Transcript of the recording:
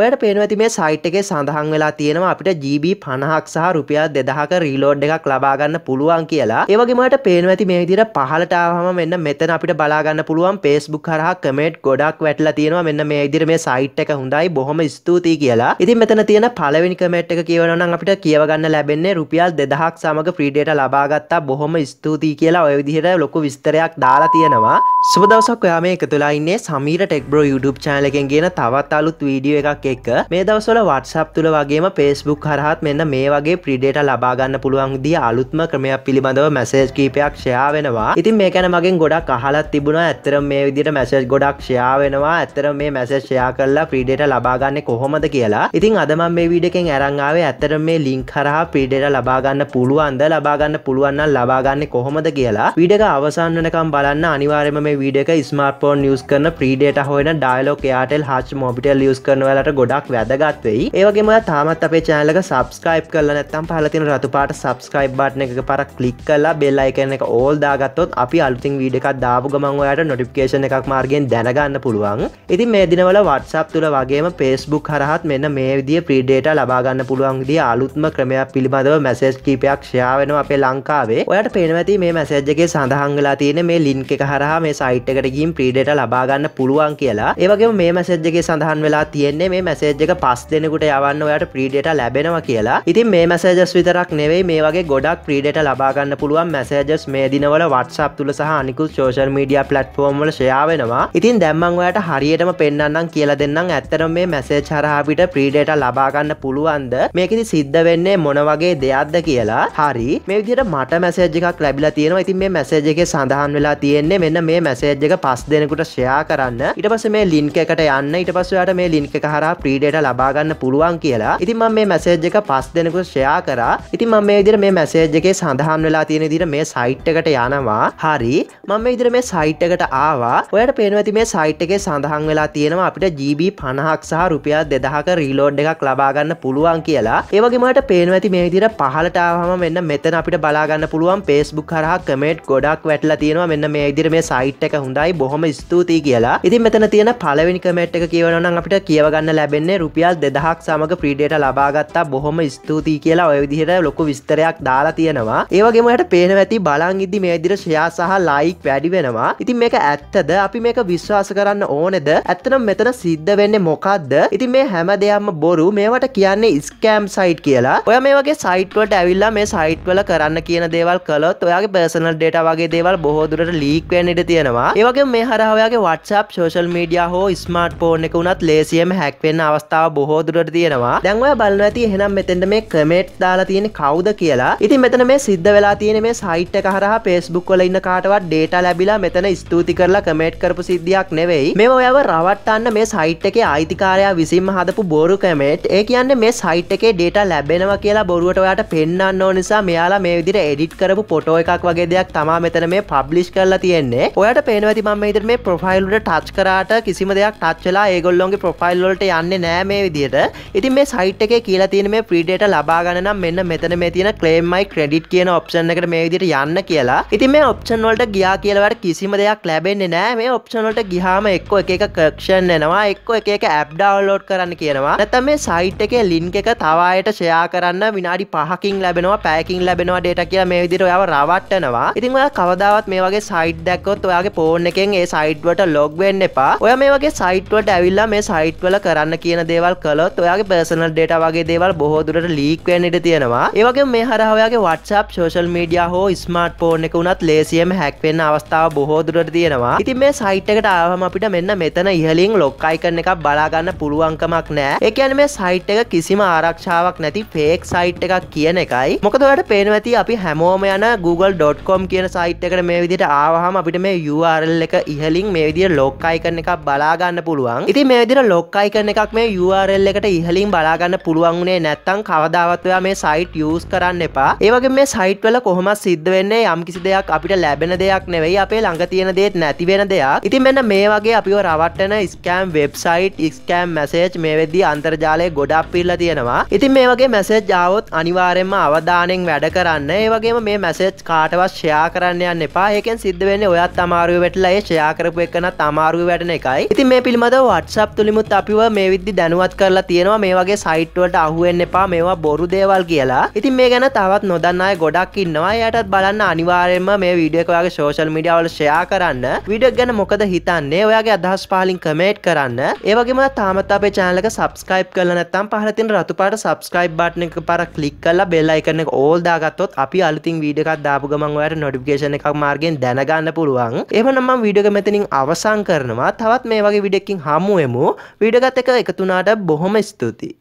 ඔයට පේනු ඇති මේ සයිට් එකේ සඳහන් වෙලා තියෙනවා අපිට GB 50ක් සහ රුපියල් 2000ක රීලෝඩ් එකක් ලබා ගන්න පුළුවන් කියලා. ඒ වගේම ඔයට පේනු ඇති මේ විදිහට පහළට ආවම මෙන්න මෙතන අපිට බලා ගන්න පුළුවන් Facebook හරහා කමෙන්ට් ගොඩක් වැටලා තියෙනවා. මෙන්න මේ විදිහට මේ සයිට් එක හොඳයි බොහොම ස්තුතියි කියලා. ඉතින් මෙතන තියෙන පළවෙනි කමෙන්ට් එක කියවනවා නම් අපිට කියව ගන්න ලැබෙන්නේ රුපියල් 2000ක් සමග ෆ්‍රී ඩේටා ලබා ගත්තා. බොහොම ස්තුතියි කියලා ඔය විදිහට ලොකු විස්තරයක් දාලා තියෙනවා. සුබ දවසක් ඔයා මේ එකතුලා ඉන්නේ Sameera tech bro YouTube channel එකෙන් කියන තවත් අලුත් වීඩියෝ එකක් එකක් එක්ක මේ දවසොල වටසප් තුළ වගේම පේස්බුක් හරහත් මෙන්න මේ වගේ ප්‍රිඩේට ලබාගන්න පුළුවන් දිය අලුත්ම ක්‍රමයක් පිළිබඳව මැසේජ් කීපයක් ෂයා වෙනවා ඉතින් මේකැන මගින් ගොඩක් අහලත් තිබුණා ඇත්තර මේ විදිට මැසේජ් ගොඩක් ෂයා වෙනවා ඇත්තර මේ මැසේජ් ෂයා කරලා ප්‍රිඩේට ලබාගන්න කොහොමද කියලා ඉතින් අදම මේ විඩකෙන් ඇරංආාවේ ඇත්තර මේ ලිංක් හරහා ප්‍රිඩේට ලබාගන්න පුළුවන්ද ලබාගන්න පුළුවන්න ලබාගන්න කොහොමද කියලා විඩක අවසන් වනකම් බලන්න අනිවාර්යම මේ විඩක ස්මාර්ට්ෆෝන් නිියස් කරන ප්‍රීඩේට හොයන ඩයිලෝක යාටෙල් හච් මොබිටල් ියස් කරනවලට ඔයාලට ගොඩක් වැදගත්වෙයි ඒවගේ ම තාමත් අපේ චෑනලක සබස්ක්‍රයිප් කරල නැත්තම් පහලතින රතුපාට සබස්ක්‍රයිබ් බට්න එක පර කලික් කලා බෙල්ලා එකන එක ඕල් දාගත්තොත් අපි අලුතින් වීඩකක් දාපු ගමන් ඔයාට නොටිපිකේෂන එකක් මාර්ගෙන් දැනගන්න පුළුවන් ඉතින් මේ දිනවල වටසප් තුළ වගේම පේස්බුක් හරහත් මෙන්න මේ විදිිය ප්‍රීඩේට ලබාගන්න පුළුවන්ගේ අලුත්ම ක්‍රමයක් පිළිබඳව මැසෙස් කීපයක් ශයාාවෙන අපේ ලංකාවේ ඔයට පේනවැති මේ මැසේජ්ගේ සඳහංගලා තියෙන මේ ලින්ක එක හරහා මේ සයිට් එකට ගින් ප්‍රීඩට ලබාගන්න පුළුවන් කියලා ඒවගේ මේ මැසෙජ්ගේ සඳහන් වෙලා තියෙන්නේ මේ මේ මැසේජ් එක පස් දෙනකුට යවන්න ඔයාට ප්‍රීඩට ලැබෙනවා කියලා ඉතින් මේ මැසේජස් විතරක් නෙවෙයි මේ වගේ ගොඩක් ප්‍රීඩට ලබාගන්න පුළුවන් මැසේජස් මේ දිනවල වටසප් තුළ සහ අනිකු සෝෂල් මීඩිය පලට්ෆෝර්ම්වල ශයාවෙනවා ඉතින් දැම්මන් ඔයාට හරියටම පෙන්න්නම් කියලා දෙන්නම් ඇත්තරම් මේ මැසේජ් හරහාපිට ප්‍රීඩට ලබාගන්න පුළුවන්ද මේකති සිද්ධ වෙන්නේ මොනවගේ දෙයක්ද කියලා හරි මේ විදිහට මට මැසේජ් එකක් ලැබිලා තියෙනවා ඉතින් මේ මැසේජ් එකේ සඳහන් වෙලා තියෙන්නේ මෙන්න මේ මැසේජ් එක පස් දෙනකුට ෂයා කරන්න ඉට පස මේ ලින්ක එකට යන්න ඉට පස්සයාට මේ ලින්ක හර සඳහා ප්‍රීඩට ලබාගන්න පුළුවන් කියලා ඉතින් මම මේ මැසේජ් එක පස් දෙනකු ෂයා කරා ඉතින් මම මේ විදිර මේ මැසේජ් එකේ සඳහන් වෙලා තියෙන දිර මේ සයිට් එකට යනවා හරි මම ඉදිර මේ සයිට් එකට ආවා ඔයට පේනවති මේ සයිට් එකේ සඳහන් වෙලා තියෙනවා අපිට ජීබ පණහක් සහ රුපියල් දෙදහක රීලෝඩ් එකක් ලබාගන්න පුළුවන් කියලා ඒවගේමට පේන ඇති මේ දිර පහලටාවම මෙන්න මෙතන අපිට බලාගන්න පුළුවන් පේස්බුක් හරහ කමෙට් ගොඩක් වැටලා තියෙනවා මෙන්න මේ ඉදිර මේ සයිට් එක හොඳයි බොහොම ස්තුතියි කියලා ඉතින් මෙතන තියෙන පලවෙනි කමෙට් එක කියවනනම් අපිට කියවගන්න ලැබෙන්නේ රුපියල් දෙදහක් සමඟ ප්‍රීඩේට ලබාගත්තා බොහොම ස්තුතියි කියලා ඔය විදිහට ලොකු විස්තරයක් දාලා තියෙනවා ඒවගේමට පේන ඇති බලන් ඉදදි මේ දිර ශ්‍රයා සහ ලයික් වැඩි වෙනවා ඉතින් මේක ඇත්තද අපි මේක විශ්වාස කරන්න ඕනෙද ඇත්තනම් මෙතන සිද්ධ වෙන්න මොකක්ද ඉතින් මේ හැම දෙයක්ම බොරු මේවට කියන්නේ ස්කෑම් සයිට් කියලා ඔය මේ වගේ සයිට්වලට ඇවිල්ලා මේ සයිට්වල කරන්න කියන දේවල් කළොත් ඔයාගේ පර්සනල් ඩේට වගේ දේවල් බොහෝදුරට ලීක්වෙන්නට තියෙනවා ඒවගේ මේ හරහවයාගේ වටසප් සෝශල් මීඩිය හෝ ස්මර්ට් ෆෝන් එක උනත් ලේසියම හැක්වෙන් වෙන්න අවස්ථාව බොහෝදුරට තියෙනවා දැන්ව බලන්න ඇති එහෙනම් මෙතෙන්ට මේ කමෙට් දාලා තියෙන කවුද කියලා ඉතින් මෙතන මේ සිද්ධ වෙලා තියෙන මේ සයිට් එක හරහා පේස්බුක් වල ඉන්න කාටවත් ඩේට ලැබිලා මෙතන ස්තුති කරලා කමෙට් කරපු සිද්ධියක් නෙවෙයි මේ ඔයාව රවට්ටන්න මේ සයිට් එකේ ආයිතිකාරයා විසින්ම හදපු බොරු කමෙට් ඒ කියන්නේ මේ සයිට් එකේ ඩේට ලැබෙනවා කියලා බොරුවට ඔයාට පෙන්වන්න ඕන නිසා මෙයාලා මේ විදිහට එඩිට් කරපු ෆොටෝ එකක් වගේ දෙයක් තමා මෙතන මේ පබ්ලිෂ් කරලා තියෙන්නේ ඔයාට පේනවා ඇති මම මේ විදිහට මේ ප්‍රොෆයිල් වලට ටච් කරාට කිසිම දෙයක් ටච් වෙලා ඒගොල්ලොන්ගේ ප්‍රොෆයිල් වලට යන්නේ යන්න නෑ මේ විදියට ඉතින් මේ සයිට් එකේ කියලා තියෙන මේ ප්‍රීඩේට ලබා ගන්න නම් මෙන්න මෙතන මේ තියෙන ක්ලේම්මයි ක්‍රෙඩිට් කියන ඔප්ෂන් එකට මේ විදියට යන්න කියලා ඉතින් මේ ඔප්ෂන් වලට ගියා කියලාවට කිසිම දෙයක් ලැබෙන්නේ නෑ මේ ඔප්ෂන් වලට ගියාම එක්ක එක එක කක්ෂන් එනවා එක්ක එක එක ඇප් ඩවුන්ලෝඩ් කරන්න කියනවා නැත්නම් මේ සයිට් එකේ ලින්ක් එක තව අයට ෂෙයා කරන්න විනාඩි 5කින් ලැබෙනවා පැයකින් ලැබෙනවා ඩේටා කියලා මේ විදිහට ඔයාව රවට්ටනවා. ඉතින් ඔයා කවදාවත් මේ වගේ සයිට් දැක්කොත් ඔයාගේ ෆෝන් එකෙන් ඒ සයිට් වලට ලොග් වෙන්න එපා. ඔයා මේ වගේ සයිට් වලට ඇවිල්ලා මේ සයිට් වල කරන්න කරන්න කියන දේවල් කලොත් ඔයාගේ පර්සනල් ඩේට වගේ දේවල් බොහෝදුරට ලීක්වෙන්ට තියෙනවා ඒවගේ මේ හරහවයාගේ වට්සප් සෝශල් මීඩිය හෝ ස්මර්ට ෆෝන් එක වුණත් ලේසියම හැක්වෙන්න අවස්ථාව බොහෝදුරට තියෙනවා ඉතින් මේ සයිට්කට ආවම අපිට මෙන්න මෙතන ඉහලින් ලොක්කයිකරන එකක් බලාගන්න පුළුවන්කමක් නෑ එකන මේ සයිට් එක කිසිම ආරක්ෂාවක් නැති ෆේක් සයිට් එකක් කියන එකයි මොකද ඔයට පේනවති අපි හැමෝම යන google.com කියන සයිට් එකට මේ විදිට ආවහම අපිට මේ URL එක ඉහලින් මේ විදිර ලොක්කයිකරන එකක් බලාගන්න පුළුවන් ඉති මේ විදිර ලොක්කයිකරන එකක් මේ URL එකට ඉහලින් බලාගන්න පුළුවන් වුණේ නැත්තම් කවදාවත් ඔයා මේ සයිට් යූස් කරන්න එපා. ඒ වගේ මේ සයිට් වල කොහොමද සිද්ධ වෙන්නේ යම්කිසි දෙයක් අපිට ලැබෙන දෙයක් නෙවෙයි අපේ ළඟ තියෙන දේත් නැති වෙන දෙයක්. ඉතින් මෙන්න මේ වගේ අපිව රවට්ටන ස්කෑම් වෙබ්සයිට් ස්කෑම් මැසේජ් මේ වෙද්දී අන්තර්ජාලය ගොඩක් පිල්ලා තියෙනවා. ඉතින් මේ වගේ මැසේජ් ආවොත් අනිවාර්යයෙන්ම අවධානයෙන් වැඩ කරන්න. ඒ වගේම මේ මැසේජ් කාටවත් ෂෙයා කරන්න යන්න එපා. ඒකෙන් සිද්ධ වෙන්නේ ඔයත් අමාරුවේ වැටලා ඒ ෂෙයා කරපු එකනත් අමාරුවේ වැටෙන එකයි. ඉතින් මේ පිළිබඳව WhatsApp තුලිමුත් අපිව මේ මේ විදදි දැනුවත් කරලා තියෙනවා මේ වගේ සයිට්වලට අහුවෙන්න්න එපා මේවා බොරු දේවල් කියලා ඉතින් මේ ගැන තවත් නොදන්න අය ගොඩක් ඉන්නවා යටත් බලන්න අනිවාරයෙන්ම මේ වීඩියකවාගේ සෝෂල් මිඩියවල ෂයා කරන්න විඩක් ගැන මොකද හිතන්නේ ඔයාගේ අදහස් පාලින් කමේට් කරන්න ඒවගේම තාමත් අපේ චානලක සබස්ක්‍රයිප් කල නැත්තම් පහලතින් රතුපාට සබස්ක්‍රයිබ් බාට්න එක පර කලික් කල්ලා බෙල්ලයිකරන ඕල්දාගත්තොත් අපි අලුතින් වීඩකක් දාපු ගමන් ඔයට නොඩිකේෂන එකක් මාර්ගෙන් දැනගන්න පුළුවන් එහනම්ම විඩක මෙතනින් අවසං කරනවා තවත් මේ වගේ විඩකින් හමුුවමු විඩගත් එක එකතු වුණාට බොහොම ස්තුතියි